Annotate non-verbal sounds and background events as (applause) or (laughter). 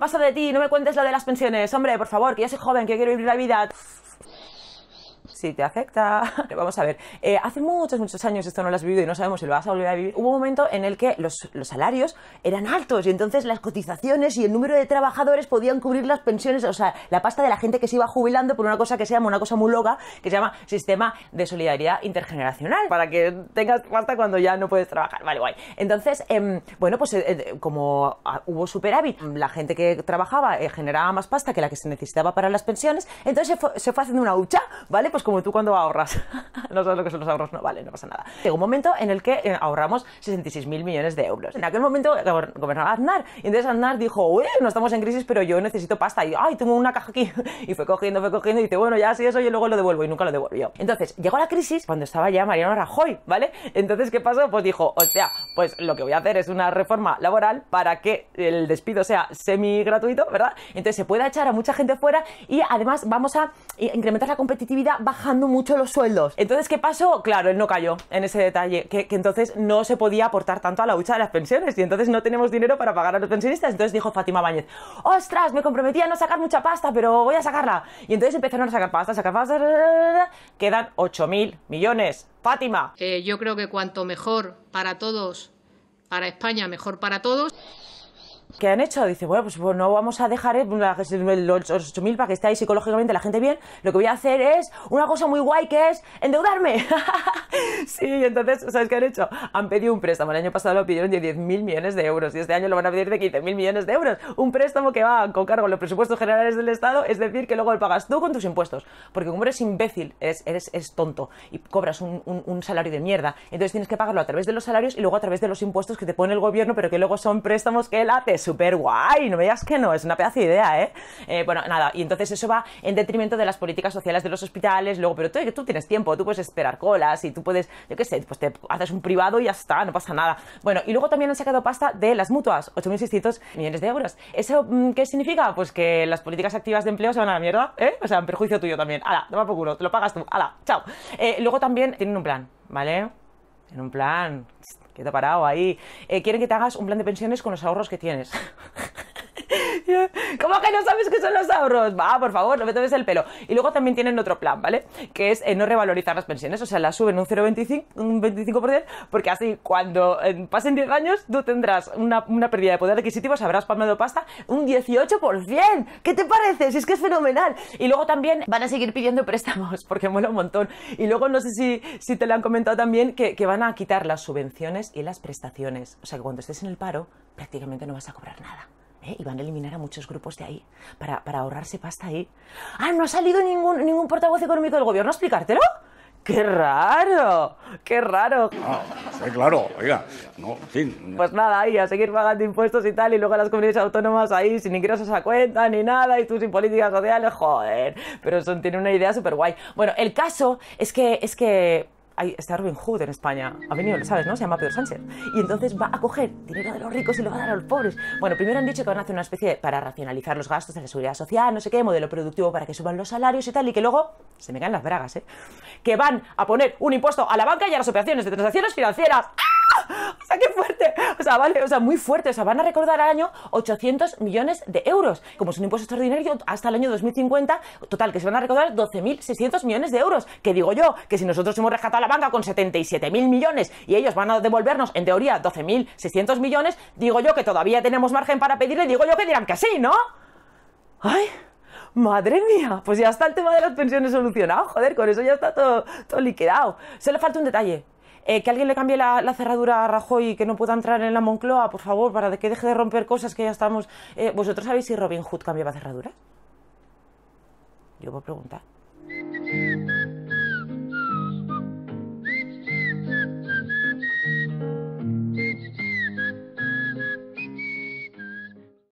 Pasa de ti, no me cuentes lo de las pensiones, hombre, por favor, que yo soy joven, que quiero vivir la vida si te afecta. (laughs) Vamos a ver, eh, hace muchos, muchos años esto no lo has vivido y no sabemos si lo vas a volver a vivir. Hubo un momento en el que los, salarios eran altos y entonces las cotizaciones y el número de trabajadores podían cubrir las pensiones, o sea, la pasta de la gente que se iba jubilando por una cosa que se llama, una cosa muy loca, que se llama sistema de solidaridad intergeneracional, para que tengas pasta cuando ya no puedes trabajar. Vale, guay. Entonces, em, bueno, pues eh, eh, como ah, hubo superávit, la gente que trabajaba generaba más pasta que la que se necesitaba para las pensiones, entonces se fue, se fue haciendo una hucha, ¿vale? Pues como tú cuando ahorras. (laughs) no sabes lo que son los ahorros, no, vale, no pasa nada. Llegó un momento en el que eh, ahorramos 66 mil millones de euros. En aquel momento eh, gobernaba Aznar. Y entonces Aznar dijo, uy, no estamos en crisis, pero yo necesito pasta. Y, ay, tengo una caja aquí. (laughs) Y fue cogiendo, fue cogiendo y dice, bueno, ya si eso, yo luego lo devuelvo. Y nunca lo devolvió. Entonces, llegó la crisis cuando estaba ya Mariano Rajoy, ¿vale? Entonces, ¿qué pasó? Pues dijo, o sea, pues lo que voy a hacer es una reforma laboral para que el despido sea semi gratuito, ¿verdad? Entonces se pueda echar a mucha gente fuera y además vamos a eh, incrementar la competitividad, bajando mucho los sueldos. Entonces, ¿qué pasó? Claro, él no cayó en ese detalle, que, entonces no se podía aportar tanto a la hucha de las pensiones y entonces no tenemos dinero para pagar a los pensionistas. Entonces dijo Fátima Báñez, ostras, me comprometía a no sacar mucha pasta, pero voy a sacarla. Y entonces empezaron a sacar pasta, sacar pasta, quedan mil millones. Fátima. Eh, yo creo que cuanto mejor para todos, para España, mejor para todos. ¿Qué han hecho? Dice, bueno, pues, pues no vamos a dejar eh, los 8.000 para que esté ahí psicológicamente la gente bien. Lo que voy a hacer es una cosa muy guay que es endeudarme. (laughs) sí, entonces, ¿sabes qué han hecho? Han pedido un préstamo. El año pasado lo pidieron de 10.000 millones de euros y este año lo van a pedir de 15.000 millones de euros. Un préstamo que va con cargo los presupuestos generales del Estado, es decir, que luego lo pagas tú con tus impuestos. Porque como eres imbécil, eres, tonto y cobras un, un salario de mierda. Entonces tienes que pagarlo a través de los salarios y luego a través de los impuestos que te pone el gobierno, pero que luego son préstamos que él hace súper guay, no me digas que no, es una pedazo de idea, ¿eh? ¿eh? Bueno, nada, y entonces eso va en detrimento de las políticas sociales de los hospitales, luego, pero tú, tienes tiempo, tú puedes esperar colas y tú puedes, yo qué sé, pues te haces un privado y ya está, no pasa nada. Bueno, y luego también han sacado pasta de las mutuas, 8.600 millones de euros. ¿Eso mm, qué significa? Pues que las políticas activas de empleo se van a la mierda, ¿eh? O sea, en perjuicio tuyo también. Ala, toma por culo, te lo pagas tú, ala, chao. Eh, luego también tienen un plan, ¿vale? Tienen un plan que te ha parado ahí. Eh, quieren que te hagas un plan de pensiones con los ahorros que tienes. ¿Cómo que no sabes qué son los ahorros? Va, por favor, no me tomes el pelo. Y luego también tienen otro plan, ¿vale? Que es eh, no revalorizar las pensiones, o sea, las suben un 0,25%, un 25%, porque así cuando eh, pasen 10 años tú tendrás una, pérdida de poder adquisitivo, habrás palmado pasta un 18%. ¿Qué te parece? Si es que es fenomenal. Y luego también van a seguir pidiendo préstamos, (laughs) porque mola un montón. Y luego no sé si, te lo han comentado también, que, que van a quitar las subvenciones y las prestaciones. O sea que cuando estés en el paro prácticamente no vas a cobrar nada. ¿Eh? y van a eliminar a muchos grupos de ahí para, ahorrarse pasta ahí. Ah, no ha salido ningún, ningún portavoz económico del gobierno a explicártelo. ¡Qué raro! ¡Qué raro! Ah, sí, claro, oiga, no, Pues nada, ahí a seguir pagando impuestos y tal, y luego las comunidades autónomas ahí sin ingresos a cuenta ni nada, y tú sin políticas sociales, joder. Pero son tiene una idea súper guay. Bueno, el caso es que, es que hay, está Robin Hood en España, ha venido, ¿sabes? ¿no? Se llama Pedro Sánchez. Y entonces va a coger dinero de los ricos y lo va a dar a los pobres. Bueno, primero han dicho que van a hacer una especie de, para racionalizar los gastos de la seguridad social, no sé qué, modelo productivo para que suban los salarios y tal, y que luego se me caen las bragas, ¿eh? Que van a poner un impuesto a la banca y a las operaciones de transacciones financieras qué fuerte. O sea, vale, o sea, muy fuerte. O sea, van a recordar al año 800 millones de euros. Como es un impuesto extraordinario, hasta el año 2050, total, que se van a recordar 12.600 millones de euros. Que digo yo, que si nosotros hemos rescatado a la banca con 77.000 millones y ellos van a devolvernos, en teoría, 12.600 millones, digo yo que todavía tenemos margen para pedirle, digo yo que dirán que sí, ¿no? ¡Ay! Madre mía, pues ya está el tema de las pensiones solucionado, joder, con eso ya está todo, todo liquidado. Solo falta un detalle, eh, que alguien le cambie la, cerradura a Rajoy y que no pueda entrar en la Moncloa, por favor, para que deje de romper cosas que ya estamos. Eh, ¿Vosotros sabéis si Robin Hood cambiaba cerraduras? Yo voy a preguntar.